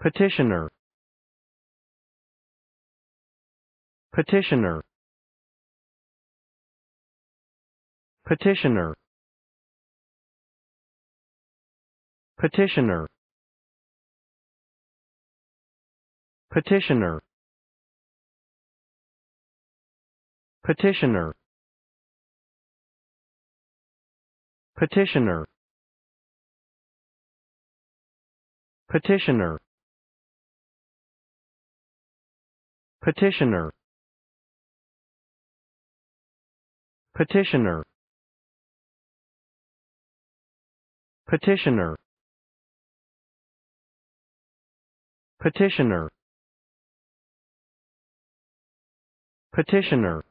petitioner petitioner petitioner petitioner petitioner petitioner petitioner petitioner petitioner petitioner petitioner petitioner petitioner